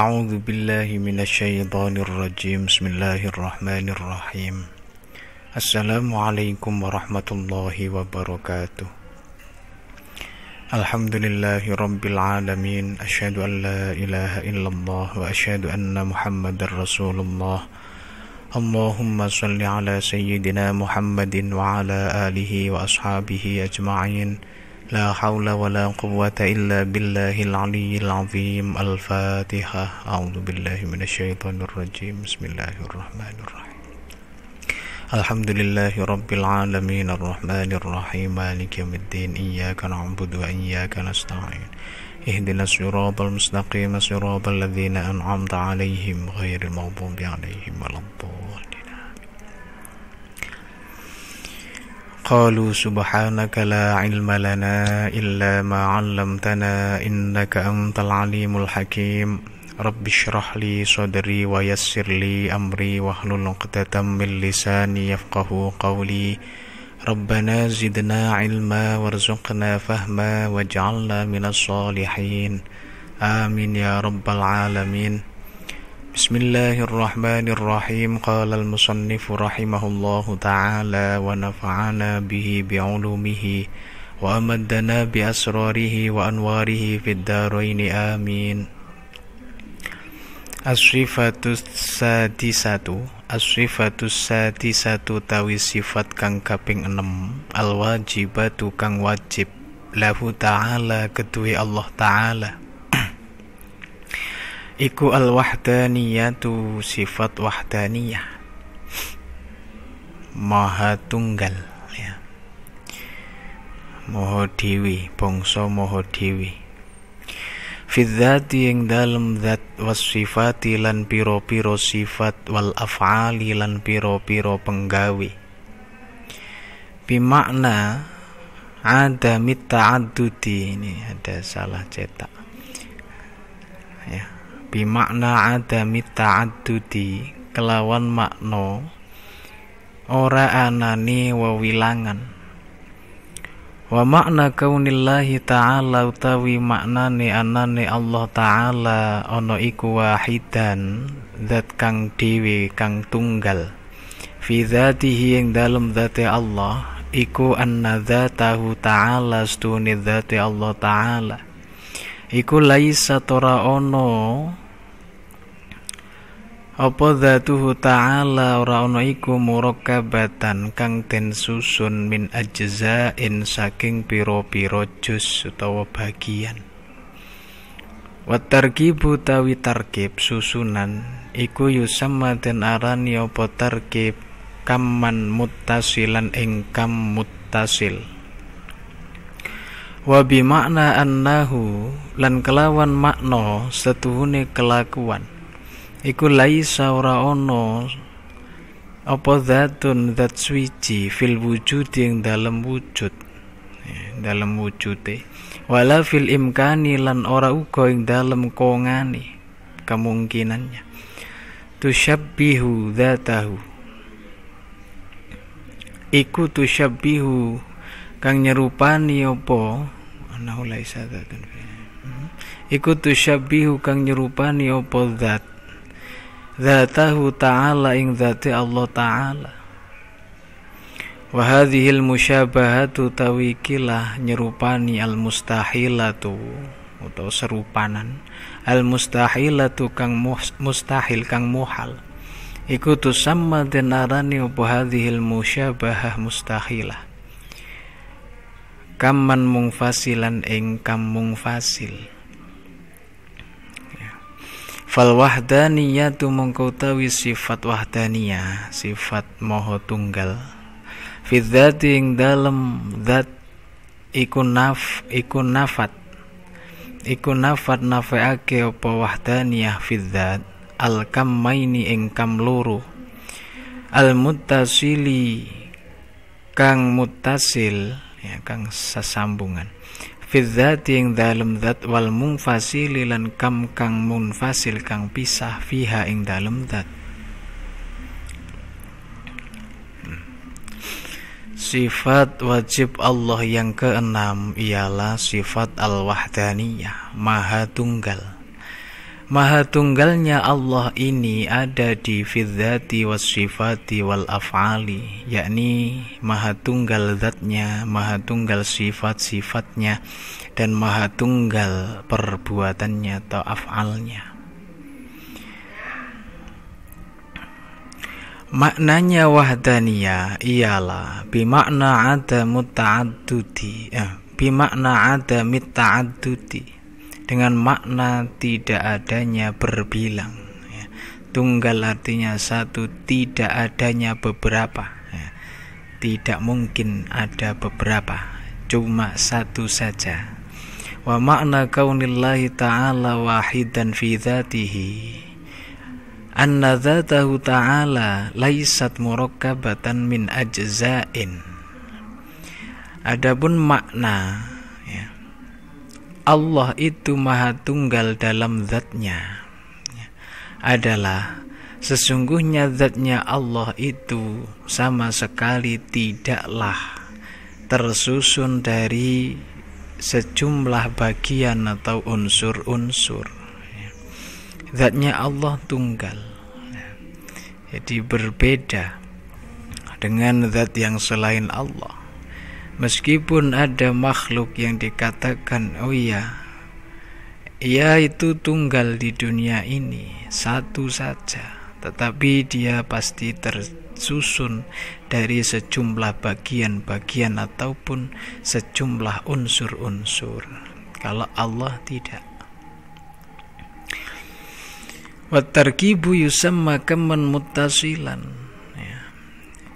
أعوذ بالله من الشيطان الرجيم بسم الله الرحمن الرحيم السلام عليكم ورحمة الله وبركاته الحمد لله رب العالمين أشهد أن لا إله إلا الله وأشهد أن محمد رسول الله اللهم صل على سيدنا محمد وعلى آله وأصحابه أجمعين لا حول ولا قوة إلا بالله العلي العظيم الفاتحة أعوذ بالله من الشيطان الرجيم بسم الله الرحمن الرحيم الحمد لله رب العالمين الرحمن الرحيم مالك يوم الدين إياك نعبد وإياك نستعين اهدنا الصراط المستقيم صراط الذين أنعمت عليهم غير المغضوب عليهم ولا الضالين قالوا سبحانك لا علم لنا إلا ما علمتنا إنك أنت العليم الحكيم رب اشرح لي صدري ويسر لي أمري واحلل عقدة من لساني يفقه قولي ربنا زدنا علما وارزقنا فهما واجعلنا من الصالحين آمين يا رب العالمين بسم الله الرحمن الرحيم قال المصنف رحمه الله تعالى ونفعنا به بعلومه وأمدنا بأسراره وأنواره في الدارين آمين الصفة السادسة الصفة السادسة تاwi sifat kang kaping 6 al wajibatu kang wajib lahu ta'ala kedue Allah ta'ala Iku al-wahdaniyatu sifat wahdaniyah Maha tunggal ya. Moho dewi Bongso moho dewi Fidzati yang dalam zat was sifati lan piro-piro sifat wal af'ali lan piro-piro penggawi Bimakna ada mita ini ada salah cetak ya bimakna adami ta'addudi kelawan makna ora anani wawilangan wa makna kaunillahi ta'ala utawi maknane anane Allah ta'ala ono iku wahidan zat kang dewe kang tunggal fi zatihi ing dalam zati Allah iku anna zatahu ta'ala stuni zati Allah ta'ala iku laisa tora ono apa dhatuhu ta'ala ora ana iku murakkabatan kang den susun min ajza'in saking piro pira jus utawa bagian. Wa tarkibu tawi tarkib susunan iku yusamma den arani apa tarkib kamman muttasilan ing kam muttasil. Wa bi makna annahu lan kelawan makna setuhune kelakuan iku laisa ora ono apa zatun zat suci fil wujud yang dalam wujud dalam wujud wala fil imkani lan ora uga ing dalam kongani kemungkinannya tusyabbihu zatahu iku tusyabbihu kang nyerupani apa anahu laisa dzatun mhm. iku tusyabbihu kang nyerupani apa zat Zatahu ta'ala ing dzati Allah ta'ala wa hadhil musyabahatu tawikilah nyerupani al mustahilatu atau serupanan al mustahilatu kang mustahil kang muhal iku tusamma den arani apa hadhil musyabahah mustahilah kaman mungfasilan ing kam mungfasil Fal wahdaniyatu tahu sifat wahdaniyah, sifat moho tunggal. Fidzati ing dalem zat iku naf iku nafat. Iku nafat nafeake Opo wahdaniyah fidzat al kammaini ing kam luru Al mutasili kang mutasil ya kang sesambungan fidzati ing dalem zat wal fasil lan kam kang munfasil kang pisah fiha ing dalem zat Sifat wajib Allah yang keenam ialah sifat al-wahdaniyah, maha tunggal. Maha tunggalnya Allah ini ada di fidzati was sifati wal af'ali yakni maha tunggal zatnya, maha tunggal sifat-sifatnya dan maha tunggal perbuatannya atau af'alnya. Maknanya wahdaniya ialah bimakna ada muta'addudi eh, bimakna ada mita'addudi dengan makna tidak adanya berbilang ya. tunggal artinya satu tidak adanya beberapa ya. tidak mungkin ada beberapa cuma satu saja wa makna kaunillahi ta'ala wahid dan fi dhatihi anna dhatahu ta'ala laisat murakkabatan min ajza'in adapun makna Allah itu maha tunggal dalam zatnya adalah sesungguhnya zatnya Allah itu sama sekali tidaklah tersusun dari sejumlah bagian atau unsur-unsur zatnya Allah tunggal jadi berbeda dengan zat yang selain Allah Meskipun ada makhluk yang dikatakan, oh iya, ia itu tunggal di dunia ini, satu saja, tetapi dia pasti tersusun dari sejumlah bagian-bagian ataupun sejumlah unsur-unsur. Kalau Allah tidak. tarkibu yusamma kaman mutasilan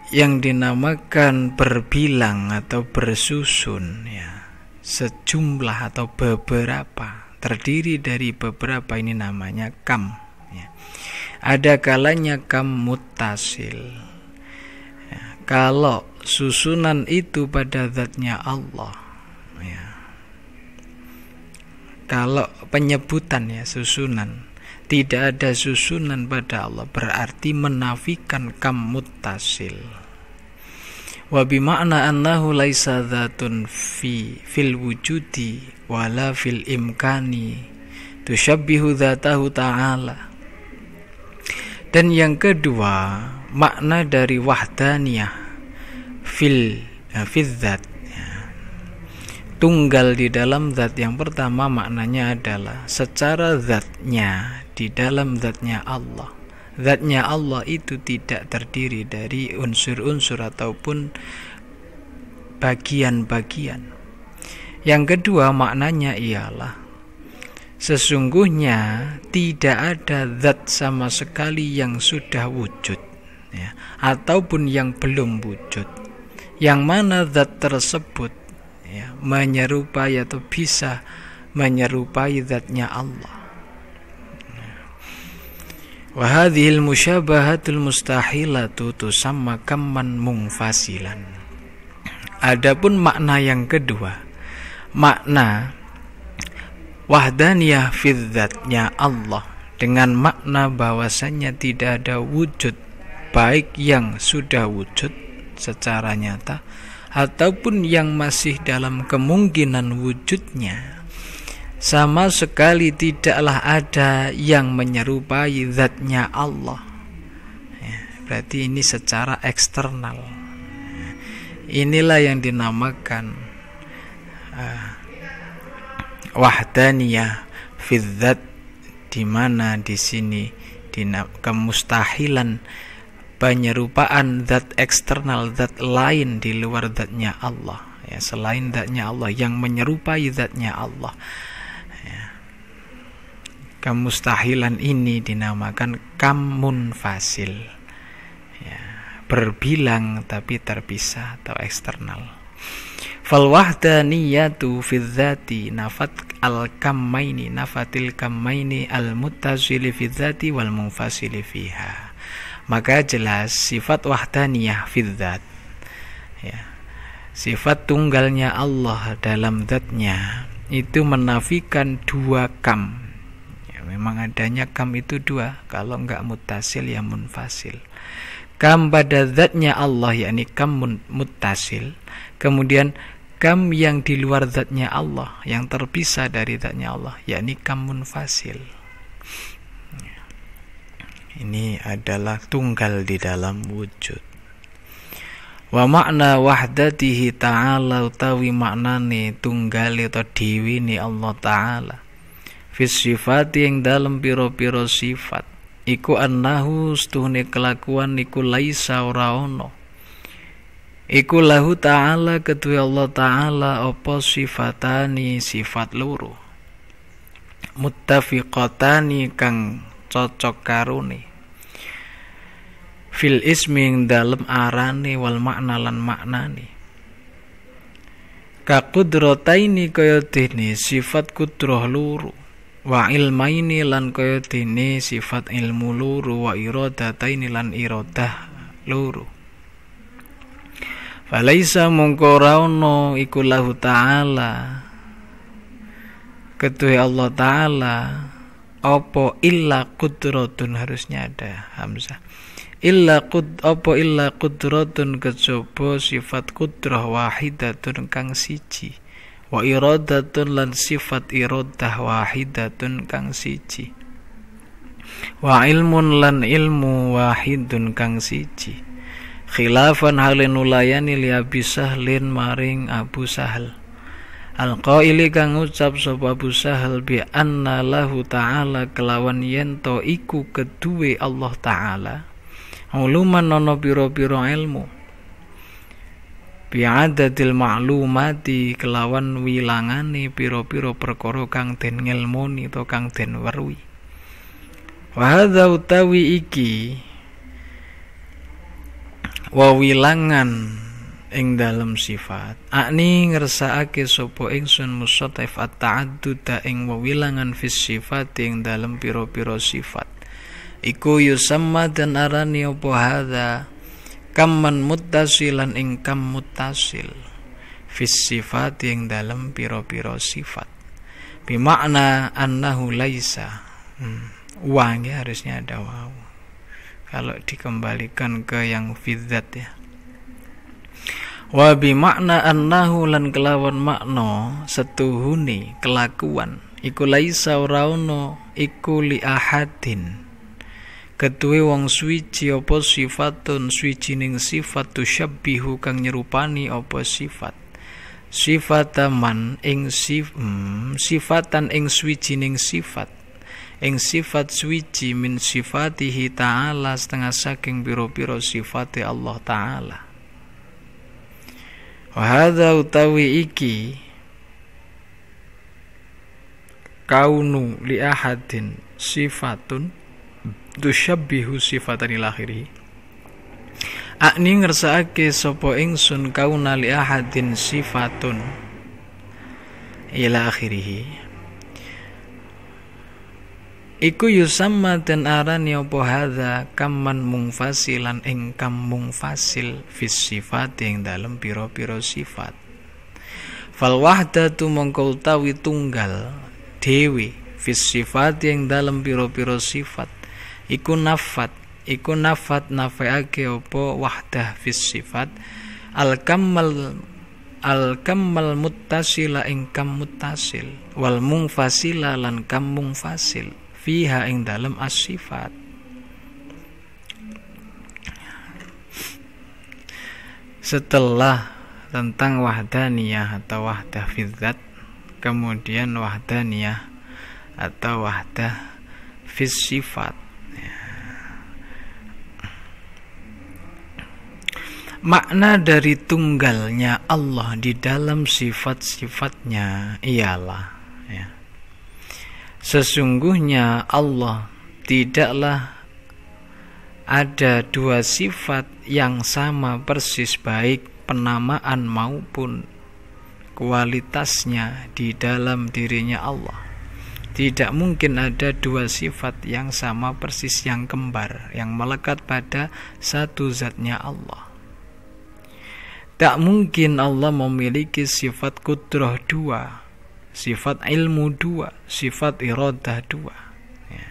yang dinamakan berbilang atau bersusun ya sejumlah atau beberapa terdiri dari beberapa ini namanya kam ya. ada kalanya kam mutasil ya. kalau susunan itu pada zatnya Allah ya. kalau penyebutan ya susunan tidak ada susunan pada Allah berarti menafikan kam mutasil wa makna annahu laisa dhatun fi fil wujudi wala fil imkani tushabbihu dhatahu ta'ala dan yang kedua makna dari wahdaniyah fil eh, fil ya. tunggal di dalam zat yang pertama maknanya adalah secara zatnya di dalam zatnya Allah zatnya Allah itu tidak terdiri dari unsur-unsur ataupun bagian-bagian. Yang kedua maknanya ialah sesungguhnya tidak ada zat sama sekali yang sudah wujud ya, ataupun yang belum wujud yang mana zat tersebut ya, menyerupai atau bisa menyerupai zatnya Allah Wahadhil musyabahatul mustahilatu tusamma kaman mungfasilan. Adapun makna yang kedua, makna wahdaniyah fidzatnya Allah dengan makna bahwasannya tidak ada wujud baik yang sudah wujud secara nyata ataupun yang masih dalam kemungkinan wujudnya sama sekali tidaklah ada yang menyerupai zatnya Allah ya, berarti ini secara eksternal inilah yang dinamakan uh, wahdaniyah fidzat di mana di sini kemustahilan penyerupaan zat eksternal zat lain di luar zatnya Allah ya selain zatnya Allah yang menyerupai zatnya Allah kemustahilan ini dinamakan kamun fasil ya, berbilang tapi terpisah atau eksternal fal wahdaniyatu fi nafat al kamaini nafatil kamaini al muttazili fidzati wal munfasili fiha maka jelas sifat wahdaniyah fi dzat ya sifat tunggalnya Allah dalam zatnya itu menafikan dua kam memang adanya kam itu dua kalau enggak mutasil ya munfasil kam pada zatnya Allah yakni kam mutasil kemudian kam yang di luar zatnya Allah yang terpisah dari zatnya Allah yakni kam munfasil ini adalah tunggal di dalam wujud wa makna wahdatihi ta'ala utawi maknane tunggal atau diwini Allah ta'ala fis sifati ing dalem pira-pira sifat iku annahu stuhne kelakuan iku laisa ora ono iku lahu ta'ala ketua Allah ta'ala apa sifatani sifat luru. muttafiqatani kang cocok karuni fil ismi ing dalem arane wal makna lan maknane kakudrataini kaya dene sifat kudroh luru wa ilmaini lan kaya dene sifat ilmu luru wa iradataini lan iradah luru falaisa mungko raono iku lahu ta'ala ketuhi Allah ta'ala apa illa kudrotun harusnya ada hamzah illa kud apa illa kudrotun kecoba sifat kudrah wahidatun kang siji wa iradatun lan sifat iradah wahidatun kang siji wa ilmun lan ilmu wahidun kang siji khilafan halin ulayani li Abi Sahlin maring Abu Sahal Al-qaili kang ucap sapa Abu Sahal bi anna lahu ta'ala kelawan yento iku kedue Allah ta'ala uluman nono biro biro ilmu biadatil maklumati kelawan wilangane piro-piro perkara kang den ngelmoni to kang den weruhi wa utawi iki wawilangan ing dalam sifat akni ngersakake sapa ingsun musatif at-ta'adduda ing wawilangan fis sifat ing dalam piro-piro sifat iku yusamma dan arani apa hadza kamman muttasilan ing kam muttasil fis sifat yang dalam piro-piro sifat bimakna annahu laisa hmm. ya harusnya ada waw kalau dikembalikan ke yang fizat ya wa bimakna annahu lan kelawan makna setuhuni kelakuan iku laisa ora iku li ahadin Ketui wong suci apa sifatun suicining sifat tusyabbihu kang nyerupani opo sifat sifataman ing sif, hmm, sifatan ing suwijining sifat ing sifat suici min sifatihi ta'ala setengah saking biro-biro sifati Allah ta'ala wahada utawi iki kaunu li ahadin sifatun tusyabbihu sifatan ilakhiri Akni ngersakake sopo ingsun kauna li ahadin sifatun ila akhirih Iku yusamma den arani apa hadza kaman mungfasilan ing kam mungfasil fis sifat ing dalam piro piro sifat Fal wahdatu mongko utawi tunggal dewi fis sifat ing dalam piro piro sifat iku nafat iku nafat nafaake apa wahdah fis sifat al kamal al kamal muttasila ing kam muttasil wal mungfasila lan kam mungfasil fiha ing dalam as sifat setelah tentang wahdaniyah atau wahdah fizzat kemudian wahdaniyah atau wahdah fis sifat Makna dari tunggalnya Allah di dalam sifat-sifatnya ialah ya, Sesungguhnya Allah tidaklah ada dua sifat yang sama persis baik penamaan maupun kualitasnya di dalam dirinya Allah tidak mungkin ada dua sifat yang sama persis yang kembar yang melekat pada satu zatnya Allah Tak mungkin Allah memiliki sifat kudroh dua, sifat ilmu dua, sifat irodah dua. Ya.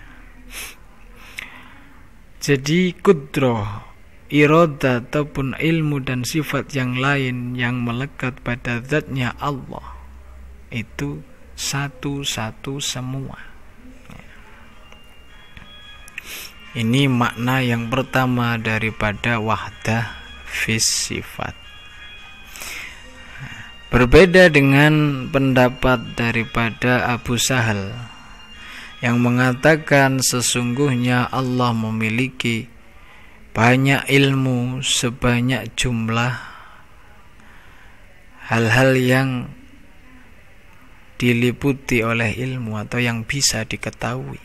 Jadi kudroh, iroda ataupun ilmu dan sifat yang lain yang melekat pada zatnya Allah itu satu-satu semua. Ya. Ini makna yang pertama daripada wahdah fis Berbeda dengan pendapat daripada Abu Sahal yang mengatakan sesungguhnya Allah memiliki banyak ilmu sebanyak jumlah hal-hal yang diliputi oleh ilmu atau yang bisa diketahui.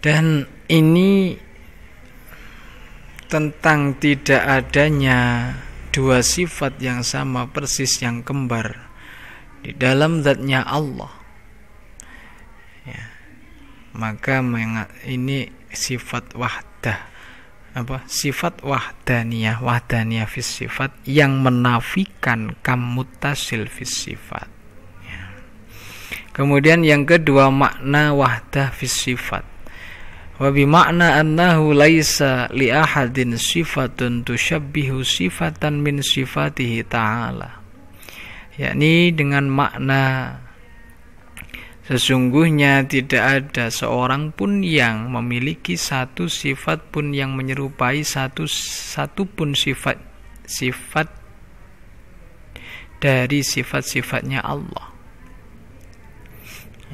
Dan ini tentang tidak adanya dua sifat yang sama persis yang kembar di dalam zatnya Allah. Ya. Maka ini sifat wahdah apa sifat wahdaniyah wahdaniyah fis sifat yang menafikan kamutasil fis sifat ya. kemudian yang kedua makna wahdah fis sifat wa makna annahu laisa li ahadin sifatun tusyabbihu sifatan min sifatihi ta'ala yakni dengan makna sesungguhnya tidak ada seorang pun yang memiliki satu sifat pun yang menyerupai satu satu pun sifat sifat dari sifat-sifatnya Allah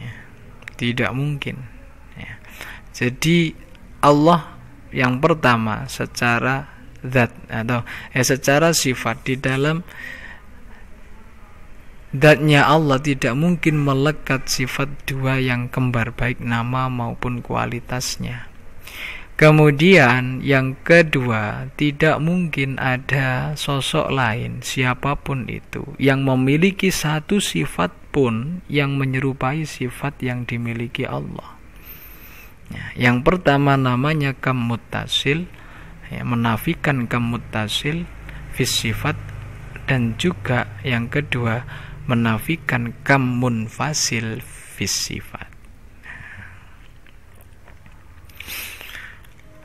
ya, tidak mungkin jadi Allah yang pertama secara zat atau eh, secara sifat di dalam zatnya Allah tidak mungkin melekat sifat dua yang kembar baik nama maupun kualitasnya. Kemudian yang kedua, tidak mungkin ada sosok lain siapapun itu yang memiliki satu sifat pun yang menyerupai sifat yang dimiliki Allah. Ya, yang pertama namanya kamutasil ya, menafikan kamutasil fisifat dan juga yang kedua menafikan kamunfasil fisifat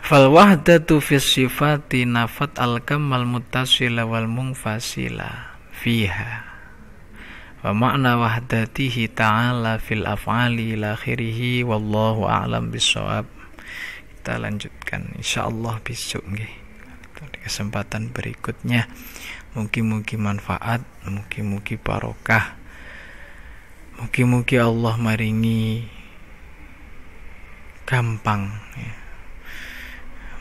Fal wahdatu fis sifati nafat al kamal mutasila wal mungfasila fiha wa makna wahdatihi ta'ala fil af'ali ila akhirih wallahu a'lam bisawab kita lanjutkan insyaallah besok nggih di kesempatan berikutnya mungkin-mungkin manfaat mungkin-mungkin barokah mungkin-mungkin Allah maringi gampang ya.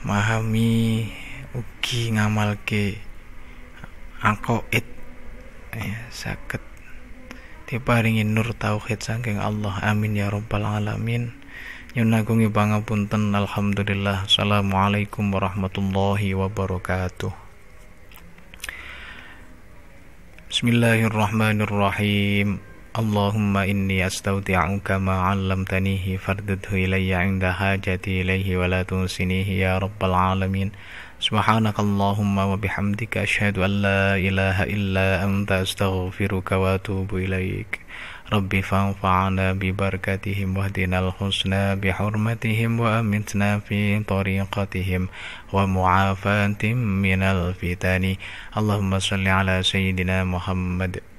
mahami ugi ke, angkoit ya, sakit diparingi nur tauhid saking Allah amin ya rabbal alamin nyun agungi pangapunten alhamdulillah assalamualaikum warahmatullahi wabarakatuh Bismillahirrahmanirrahim Allahumma inni astaudi'uka ma 'allamtanihi tanihi ilayya 'inda hajati ilayhi wa la tunsinihi ya rabbal alamin سبحانك اللهم وبحمدك أشهد أن لا إله إلا أنت أستغفرك وأتوب إليك ربي فانفعنا ببركتهم واهدنا الحسنى بحرمتهم وأمتنا في طريقتهم ومعافاة من الفتن اللهم صل على سيدنا محمد